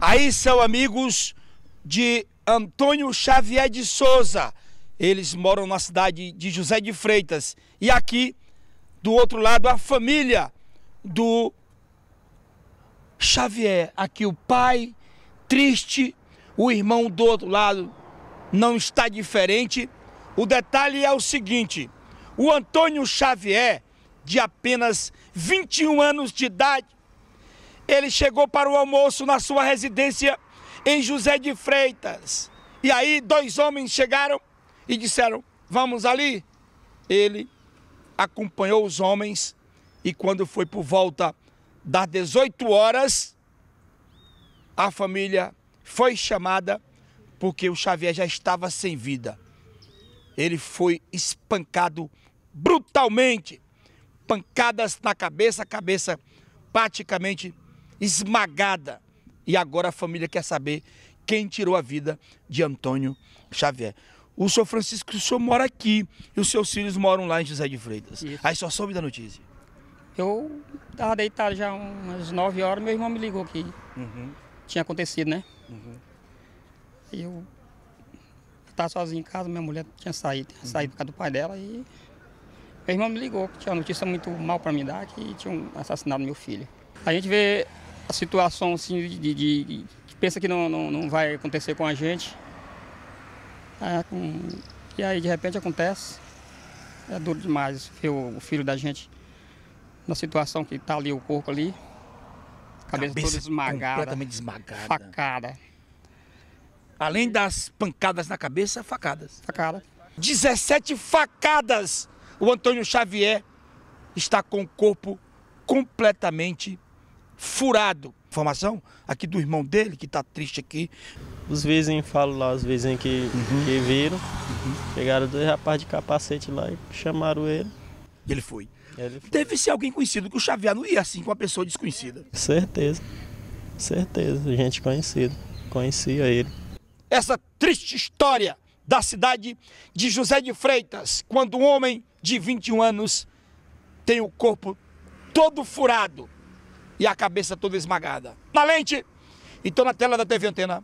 Aí são amigos de Antônio Xavier de Souza. Eles moram na cidade de José de Freitas. E aqui, do outro lado, a família do Xavier. Aqui o pai, triste, o irmão do outro lado não está diferente. O detalhe é o seguinte: o Antônio Xavier, de apenas 21 anos de idade, ele chegou para o almoço na sua residência em José de Freitas. E aí dois homens chegaram e disseram: Vamos ali. Ele acompanhou os homens e quando foi por volta das 18 horas, a família foi chamada porque o Xavier já estava sem vida. Ele foi espancado brutalmente, pancadas na cabeça, cabeça praticamente esmagada. E agora a família quer saber quem tirou a vida de Antônio Xavier. O senhor Francisco, o senhor mora aqui e os seus filhos moram lá em José de Freitas. Isso. Aí só soube da notícia. Eu estava deitado já umas 9 horas, meu irmão me ligou aqui. Uhum. Tinha acontecido, né? Uhum. eu estava sozinho em casa, minha mulher tinha saído, tinha uhum. saído por causa do pai dela e meu irmão me ligou, que tinha uma notícia muito mal para me dar, que tinham assassinado meu filho. A gente vê a situação assim de, de, de pensa que não, não, não, vai acontecer com a gente. É, com, e aí de repente acontece. É duro demais ver o, o filho da gente na situação que está ali, o corpo ali. Cabeça, cabeça toda esmagada. Completamente esmagada. Facada. Além das pancadas na cabeça, facadas. Facada. 17 facadas! O Antônio Xavier está com o corpo completamente furado. Informação aqui do irmão dele, que está triste aqui. Os vizinhos falam lá, os vizinhos que, uhum. que viram. Uhum. Pegaram dois rapazes de capacete lá e chamaram ele. E ele foi. ele foi. Deve ser alguém conhecido, que o Xavier não ia assim com uma pessoa desconhecida. Certeza. Certeza, gente conhecida. Conhecia ele. Essa triste história da cidade de José de Freitas, quando um homem de 21 anos tem o corpo todo furado e a cabeça toda esmagada. Na lente! e tô na tela da TV Antena.